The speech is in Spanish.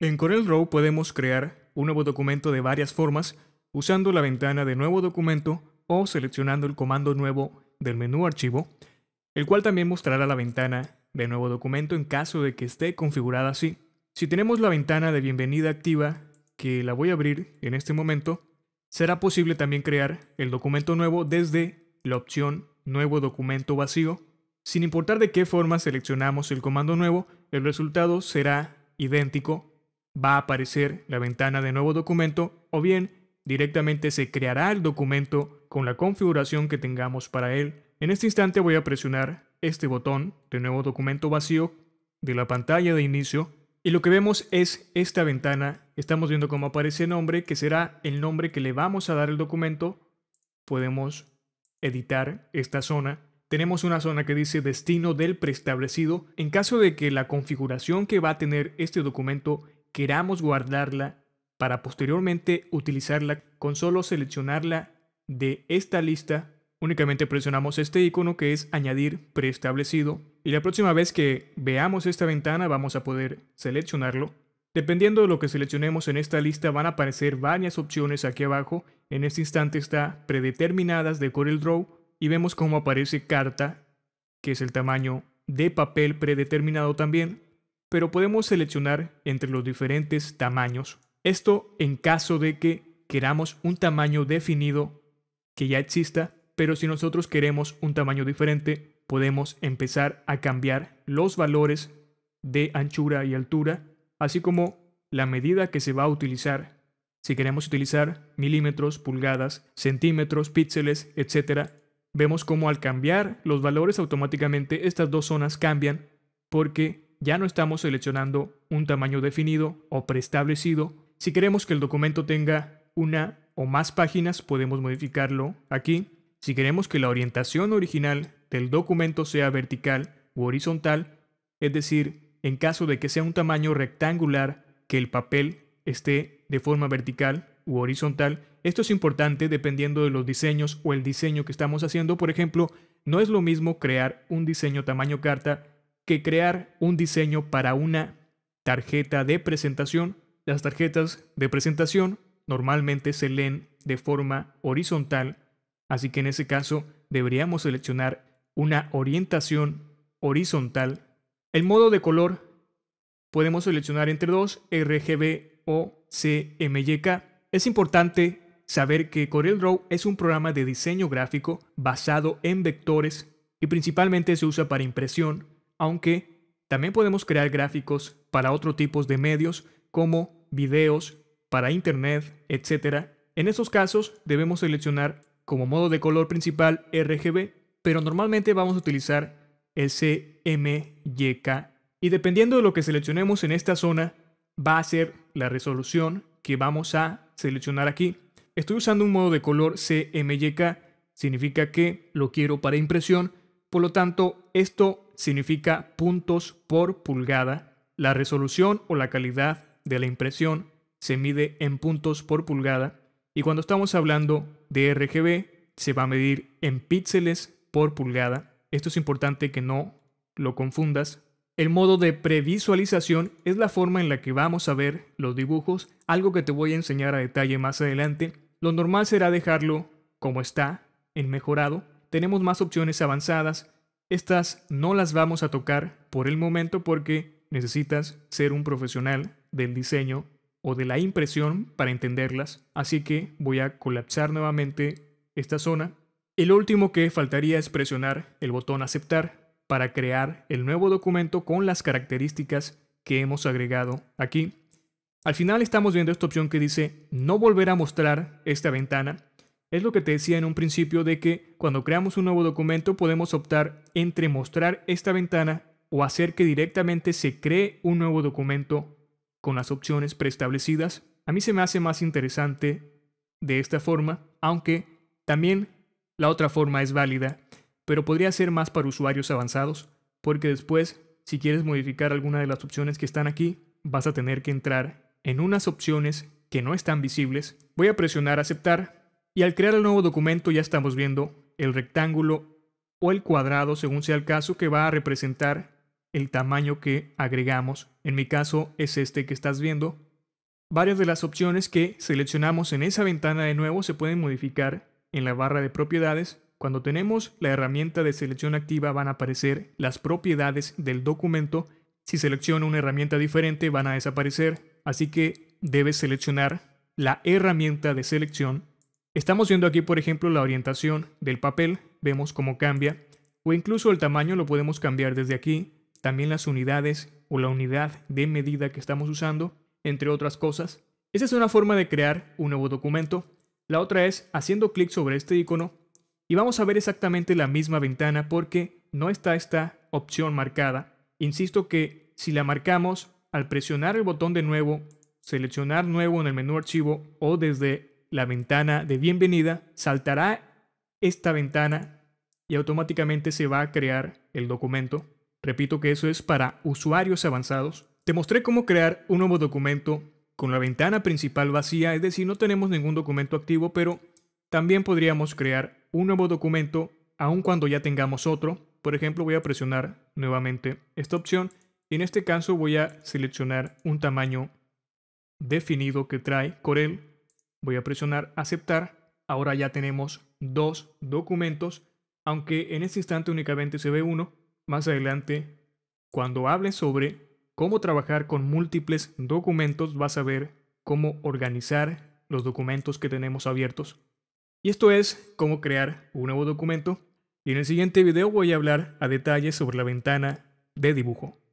En CorelDRAW podemos crear un nuevo documento de varias formas usando la ventana de Nuevo documento o seleccionando el comando Nuevo del menú Archivo, el cual también mostrará la ventana de Nuevo documento en caso de que esté configurada así. Si tenemos la ventana de bienvenida activa, que la voy a abrir en este momento, será posible también crear el documento nuevo desde la opción Nuevo documento vacío. Sin importar de qué forma seleccionamos el comando nuevo, el resultado será idéntico va a aparecer la ventana de nuevo documento o bien directamente se creará el documento con la configuración que tengamos para él. En este instante voy a presionar este botón de nuevo documento vacío de la pantalla de inicio y lo que vemos es esta ventana. Estamos viendo cómo aparece el nombre, que será el nombre que le vamos a dar al documento. Podemos editar esta zona. Tenemos una zona que dice destino del preestablecido. En caso de que la configuración que va a tener este documento queramos guardarla para posteriormente utilizarla con solo seleccionarla de esta lista únicamente presionamos este icono que es añadir preestablecido y la próxima vez que veamos esta ventana vamos a poder seleccionarlo. Dependiendo de lo que seleccionemos en esta lista van a aparecer varias opciones aquí abajo, en este instante está predeterminadas de CorelDRAW y vemos cómo aparece carta, que es el tamaño de papel predeterminado también, pero podemos seleccionar entre los diferentes tamaños. Esto en caso de que queramos un tamaño definido que ya exista, pero si nosotros queremos un tamaño diferente, podemos empezar a cambiar los valores de anchura y altura, así como la medida que se va a utilizar. Si queremos utilizar milímetros, pulgadas, centímetros, píxeles, etc., vemos cómo al cambiar los valores automáticamente estas dos zonas cambian porque ya no estamos seleccionando un tamaño definido o preestablecido. Si queremos que el documento tenga una o más páginas, podemos modificarlo aquí. Si queremos que la orientación original del documento sea vertical u horizontal, es decir, en caso de que sea un tamaño rectangular, que el papel esté de forma vertical u horizontal, esto es importante dependiendo de los diseños o el diseño que estamos haciendo. Por ejemplo, no es lo mismo crear un diseño tamaño carta que crear un diseño para una tarjeta de presentación. Las tarjetas de presentación normalmente se leen de forma horizontal, así que en ese caso deberíamos seleccionar una orientación horizontal. El modo de color podemos seleccionar entre dos, RGB o CMYK. Es importante saber que CorelDRAW es un programa de diseño gráfico basado en vectores y principalmente se usa para impresión, aunque también podemos crear gráficos para otro tipo de medios como videos, para internet, etc. En estos casos debemos seleccionar como modo de color principal RGB, pero normalmente vamos a utilizar el CMYK. y dependiendo de lo que seleccionemos en esta zona va a ser la resolución que vamos a seleccionar aquí. Estoy usando un modo de color CMYK, significa que lo quiero para impresión, por lo tanto esto significa puntos por pulgada. La resolución o la calidad de la impresión se mide en puntos por pulgada y cuando estamos hablando de RGB se va a medir en píxeles por pulgada. Esto es importante que no lo confundas. El modo de previsualización es la forma en la que vamos a ver los dibujos, algo que te voy a enseñar a detalle más adelante. Lo normal será dejarlo como está, en mejorado. Tenemos más opciones avanzadas, estas no las vamos a tocar por el momento porque necesitas ser un profesional del diseño o de la impresión para entenderlas, así que voy a colapsar nuevamente esta zona. El último que faltaría es presionar el botón aceptar para crear el nuevo documento con las características que hemos agregado aquí. Al final estamos viendo esta opción que dice no volver a mostrar esta ventana es lo que te decía en un principio de que cuando creamos un nuevo documento podemos optar entre mostrar esta ventana o hacer que directamente se cree un nuevo documento con las opciones preestablecidas. A mí se me hace más interesante de esta forma, aunque también la otra forma es válida, pero podría ser más para usuarios avanzados, porque después, si quieres modificar alguna de las opciones que están aquí, vas a tener que entrar en unas opciones que no están visibles. Voy a presionar aceptar y al crear el nuevo documento ya estamos viendo el rectángulo o el cuadrado, según sea el caso, que va a representar el tamaño que agregamos. En mi caso es este que estás viendo. Varias de las opciones que seleccionamos en esa ventana de nuevo se pueden modificar en la barra de propiedades. Cuando tenemos la herramienta de selección activa van a aparecer las propiedades del documento. Si selecciono una herramienta diferente van a desaparecer, así que debes seleccionar la herramienta de selección Estamos viendo aquí, por ejemplo, la orientación del papel, vemos cómo cambia, o incluso el tamaño lo podemos cambiar desde aquí, también las unidades o la unidad de medida que estamos usando, entre otras cosas. Esa es una forma de crear un nuevo documento. La otra es haciendo clic sobre este icono y vamos a ver exactamente la misma ventana porque no está esta opción marcada. Insisto que si la marcamos, al presionar el botón de nuevo, seleccionar nuevo en el menú archivo o desde la ventana de bienvenida, saltará esta ventana y automáticamente se va a crear el documento. Repito que eso es para usuarios avanzados. Te mostré cómo crear un nuevo documento con la ventana principal vacía, es decir, no tenemos ningún documento activo, pero también podríamos crear un nuevo documento aun cuando ya tengamos otro. Por ejemplo, voy a presionar nuevamente esta opción y en este caso voy a seleccionar un tamaño definido que trae Corel Voy a presionar aceptar. Ahora ya tenemos dos documentos, aunque en este instante únicamente se ve uno. Más adelante, cuando hable sobre cómo trabajar con múltiples documentos, vas a ver cómo organizar los documentos que tenemos abiertos. Y esto es cómo crear un nuevo documento. Y en el siguiente video voy a hablar a detalle sobre la ventana de dibujo.